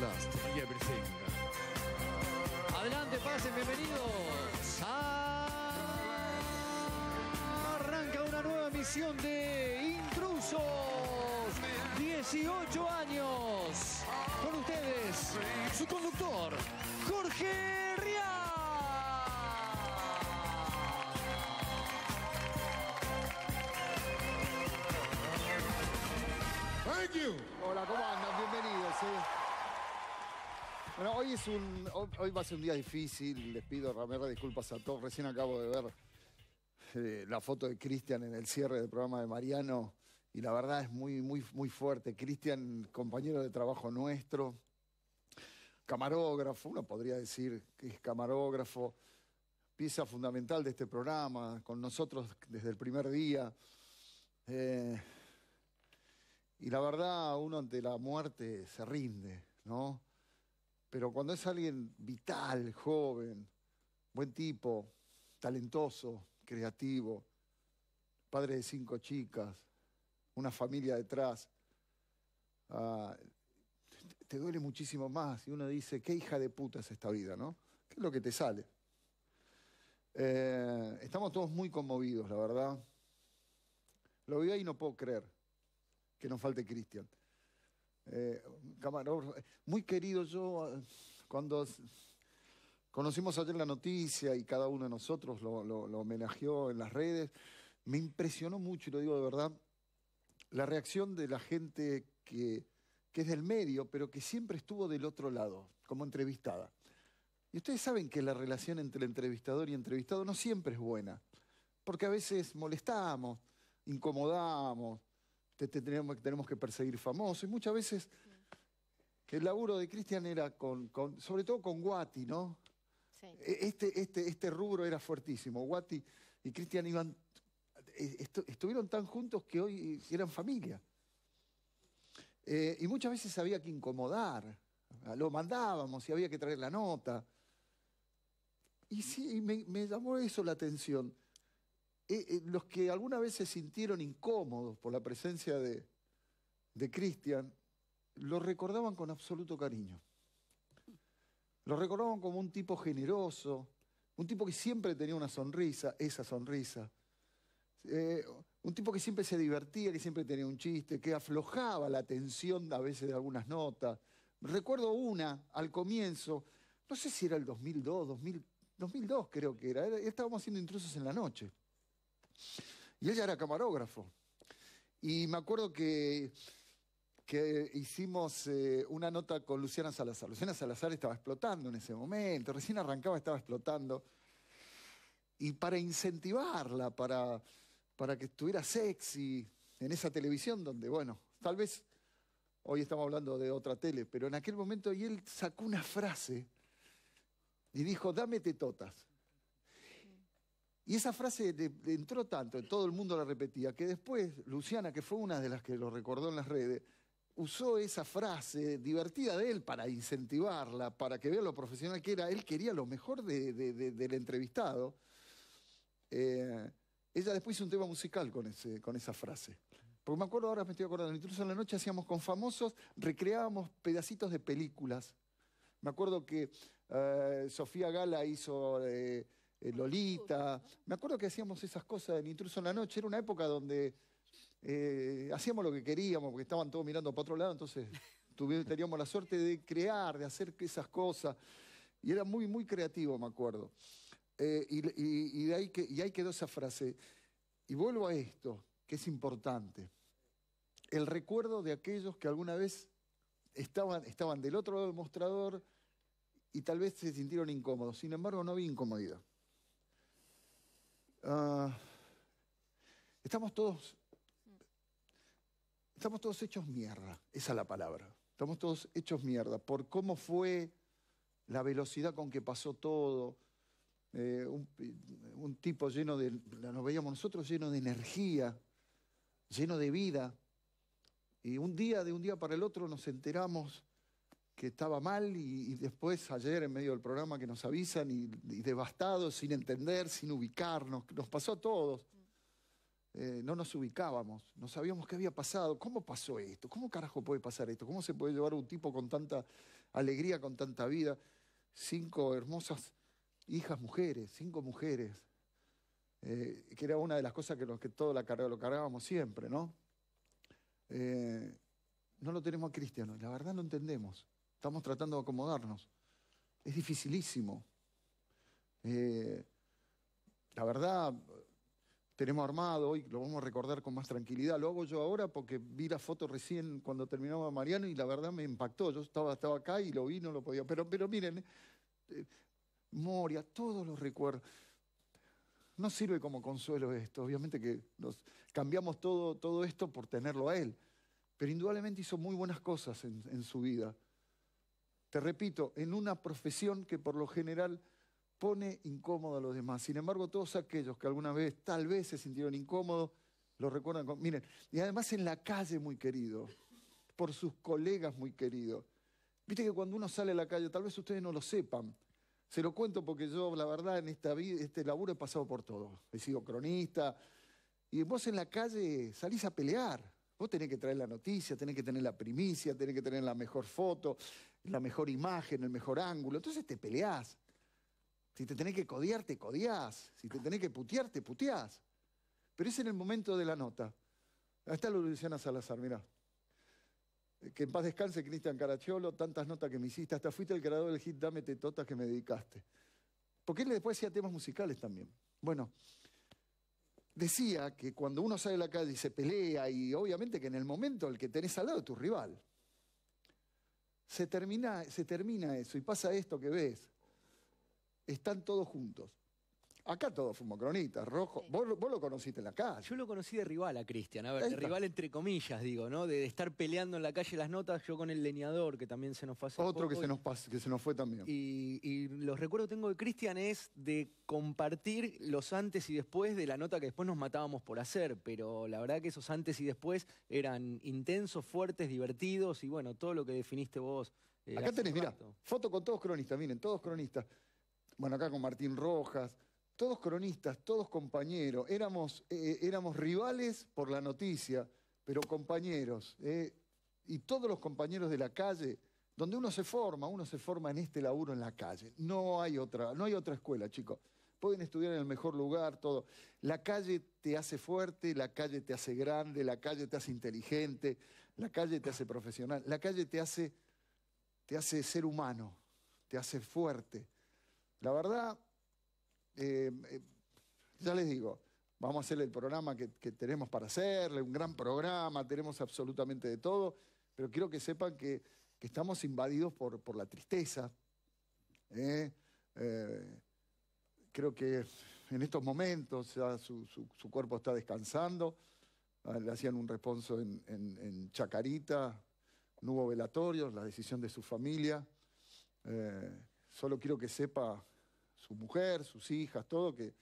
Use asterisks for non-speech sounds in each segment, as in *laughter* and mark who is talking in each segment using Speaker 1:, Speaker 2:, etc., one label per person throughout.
Speaker 1: last, Adelante, pasen, bienvenidos. Arranca una nueva misión de Intrusos. 18 años. Con ustedes, su conductor, hoy va a ser un día difícil, les pido Ramera disculpas a todos, recién acabo de ver eh, la foto de Cristian en el cierre del programa de Mariano y la verdad es muy, muy, muy fuerte. Cristian, compañero de trabajo nuestro, camarógrafo, uno podría decir que es camarógrafo, pieza fundamental de este programa, con nosotros desde el primer día. Eh, y la verdad, uno ante la muerte se rinde, ¿no? Pero cuando es alguien vital, joven, buen tipo, talentoso, creativo, padre de cinco chicas, una familia detrás, ah, te duele muchísimo más. Y uno dice, qué hija de puta es esta vida, ¿no? ¿Qué es lo que te sale? Eh, estamos todos muy conmovidos, la verdad. Lo vi ahí y no puedo creer que nos falte Cristian. Eh, muy querido yo, cuando conocimos ayer la noticia y cada uno de nosotros lo, homenajeó en las redes, me impresionó mucho, y lo digo de verdad, la reacción de la gente que, es del medio, pero que siempre estuvo del otro lado, como entrevistada. Y ustedes saben que la relación entre el entrevistador y entrevistado no siempre es buena, porque a veces molestamos, incomodamos, tenemos, que perseguir famosos. Y muchas veces el laburo de Cristian era con, sobre todo con Guati, ¿no? E-, este, este, este rubro era fuertísimo. Guati y Cristian iban, e-, estuvieron tan juntos que hoy eran familia. Eh, y muchas veces había que incomodar. Lo mandábamos y había que traer la nota. Y sí, me, me llamó eso la atención. Eh, eh, los que alguna vez se sintieron incómodos por la presencia de, Cristian, lo recordaban con absoluto cariño. Lo recordaban como un tipo generoso, un tipo que siempre tenía una sonrisa, esa sonrisa. Eh, un tipo que siempre se divertía, que siempre tenía un chiste, que aflojaba la atención a veces de algunas notas. Recuerdo una al comienzo, no sé si era el 2002, 2002 creo que era, estábamos haciendo intrusos en la noche. Y ella era camarógrafo. Y me acuerdo que, que hicimos eh, una nota con Luciana Salazar. Luciana Salazar estaba explotando en ese momento, recién arrancaba, estaba explotando. Y para incentivarla, para, para que estuviera sexy en esa televisión donde, bueno, tal vez hoy estamos hablando de otra tele, pero en aquel momento y él sacó una frase y dijo, dame totas y esa frase entró tanto, todo el mundo la repetía, que después Luciana, que fue una de las que lo recordó en las redes, usó esa frase divertida de él para incentivarla, para que vea lo profesional que era. Él quería lo mejor del entrevistado. Eh, ella después hizo un tema musical con, esa frase. Porque me acuerdo ahora, me estoy acordando, incluso en la noche hacíamos con famosos, recreábamos pedacitos de películas. Me acuerdo que eh, Sofía Gala hizo... Eh, eh, Lolita. Me acuerdo que hacíamos esas cosas en Intruso en la Noche. Era una época donde eh, hacíamos lo que queríamos porque estaban todos mirando para otro lado. Entonces *laughs* tuvimos, teníamos la suerte de crear, de hacer esas cosas. Y era muy, muy creativo, me acuerdo. Eh, y, ahí que, ahí quedó esa frase. Y vuelvo a esto, que es importante. El recuerdo de aquellos que alguna vez estaban, estaban del otro lado del mostrador y tal vez se sintieron incómodos. Sin embargo, no vi incomodidad. Ah, estamos todos. Estamos todos hechos mierda, esa es la palabra. Estamos todos hechos mierda por cómo fue, la velocidad con que pasó todo. Eh, un, tipo lleno de, nos veíamos nosotros, lleno de energía, lleno de vida. Y un día, de un día para el otro, nos enteramos que estaba mal y, después ayer en medio del programa que nos avisan y, devastados, sin entender, sin ubicarnos, nos pasó a todos. Eh, no nos ubicábamos, no sabíamos qué había pasado, cómo pasó esto, cómo carajo puede pasar esto, cómo se puede llevar un tipo con tanta alegría, con tanta vida, cinco hermosas hijas mujeres, cinco mujeres, eh, que era una de las cosas que, todos lo cargábamos siempre, ¿no? Eh, no lo tenemos a Cristiano, la verdad no entendemos. Estamos tratando de acomodarnos. Es dificilísimo. Eh, la verdad, tenemos armado y lo vamos a recordar con más tranquilidad. Lo hago yo ahora porque vi la foto recién cuando terminaba Mariano y la verdad me impactó. Yo estaba, estaba acá y lo vi, no lo podía. Pero, pero miren, eh, Moria, todos los recuerdos. No sirve como consuelo esto. Obviamente que nos cambiamos todo, todo esto por tenerlo a él. Pero indudablemente hizo muy buenas cosas en su vida te repito, en una profesión que por lo general pone incómodo a los demás. Sin embargo, todos aquellos que alguna vez tal vez se sintieron incómodos, lo recuerdan con... Miren, y además en la calle muy querido, por sus colegas muy querido. Viste que cuando uno sale a la calle, tal vez ustedes no lo sepan, se lo cuento porque yo, la verdad, en esta vida, este laburo he pasado por todo. He sido cronista. Y vos en la calle salís a pelear. Vos tenés que traer la noticia, tenés que tener la primicia, tenés que tener la mejor foto, la mejor imagen, el mejor ángulo. Entonces te peleás. Si te tenés que codiar, te codiás. Si te tenés que putear, te puteás. Pero es en el momento de la nota. Ahí está Luciana Salazar, mirá. Eh, que en paz descanse, Cristian Caracciolo, tantas notas que me hiciste. Hasta fuiste el creador del hit Dame totas que me dedicaste. Porque él después hacía temas musicales también. Bueno, decía que cuando uno sale a la calle y se pelea, y obviamente que en el momento el que tenés al lado es tu rival se termina, se termina eso y pasa esto que ves. Están todos juntos. Acá todos fumo cronistas, rojo. Vos, lo conociste en la calle. Yo lo conocí de rival a Cristian, a ver, de rival entre comillas, digo, ¿no? De, estar peleando en la calle las notas, yo con el leñador, que también se nos fue hace Otro que, se nos que se nos fue también. Y, los recuerdos que tengo de Cristian es de compartir los antes y después de la nota que después nos matábamos por hacer, pero la verdad que esos antes y después eran intensos, fuertes, divertidos y bueno, todo lo que definiste vos. Eh, acá tenés, mira, foto con todos cronistas, miren, todos cronistas. Bueno, acá con Martín Rojas todos cronistas, todos compañeros, éramos, eh, eh, éramos rivales por la noticia, pero compañeros, eh, y todos los compañeros de la calle, donde uno se forma, uno se forma en este laburo en la calle. No hay otra, no hay otra escuela, chicos. Pueden estudiar en el mejor lugar, todo. La calle te hace fuerte, la calle te hace grande, la calle te hace inteligente, la calle te hace profesional, la calle te hace, te hace ser humano, te hace fuerte. La verdad, eh, eh, ya les digo, vamos a hacer el programa que, tenemos para hacerle, un gran programa, tenemos absolutamente de todo, pero quiero que sepan que, estamos invadidos por, la tristeza. ¿eh? creo que en estos momentos su, su, cuerpo está descansando, ah, le hacían un responso en, Chacarita, no hubo velatorios, la decisión de su familia. solo quiero que sepa su mujer, sus hijas, todo, que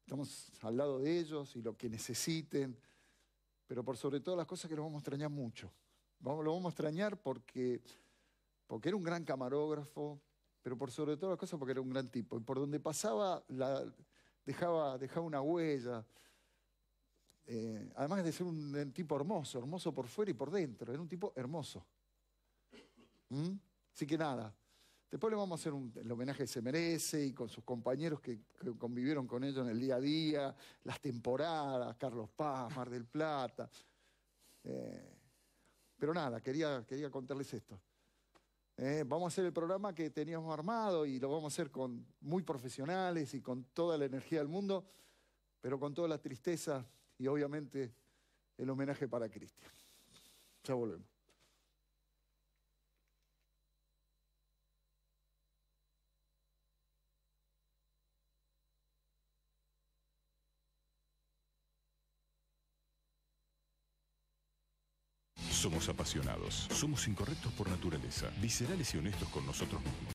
Speaker 1: estamos al lado de ellos y lo que necesiten, pero por sobre todo las cosas que lo vamos a extrañar mucho. lo vamos a extrañar porque, porque era un gran camarógrafo, pero por sobre todo las cosas porque era un gran tipo. Y por donde pasaba, la, dejaba, una huella. Eh, además de ser un, tipo hermoso, hermoso por fuera y por dentro, era un tipo hermoso. ¿Mm? Así que nada, Después le vamos a hacer el homenaje que se merece y con sus compañeros que, convivieron con ellos en el día a día, las temporadas, Carlos Paz, Mar del Plata. Eh, pero nada, quería, quería contarles esto. Eh, vamos a hacer el programa que teníamos armado y lo vamos a hacer con muy profesionales y con toda la energía del mundo, pero con toda la tristeza y obviamente el homenaje para Cristian. Ya volvemos. Somos apasionados, somos incorrectos por naturaleza, viscerales y honestos con nosotros mismos.